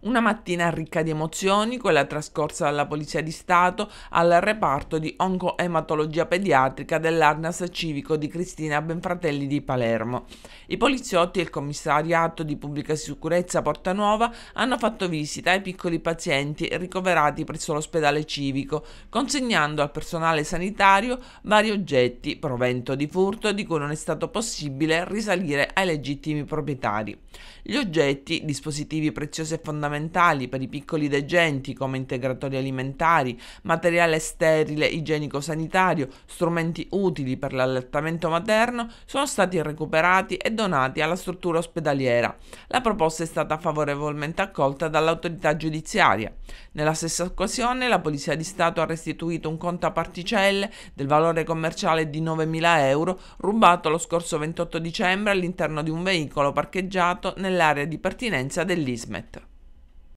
Una mattina ricca di emozioni, quella trascorsa dalla Polizia di Stato al reparto di oncoematologia pediatrica dell'Arnas civico di Cristina Benfratelli di Palermo. I poliziotti e il commissariato di pubblica sicurezza Portanuova hanno fatto visita ai piccoli pazienti ricoverati presso l'ospedale civico, consegnando al personale sanitario vari oggetti, provento di furto di cui non è stato possibile risalire ai legittimi proprietari. Gli oggetti, dispositivi preziosi e fondamentali, fondamentali per i piccoli degenti come integratori alimentari, materiale sterile igienico-sanitario, strumenti utili per l'allattamento materno sono stati recuperati e donati alla struttura ospedaliera. La proposta è stata favorevolmente accolta dall'autorità giudiziaria. Nella stessa occasione la Polizia di Stato ha restituito un conto a particelle del valore commerciale di 9.000 euro rubato lo scorso 28 dicembre all'interno di un veicolo parcheggiato nell'area di pertinenza dell'ISMET.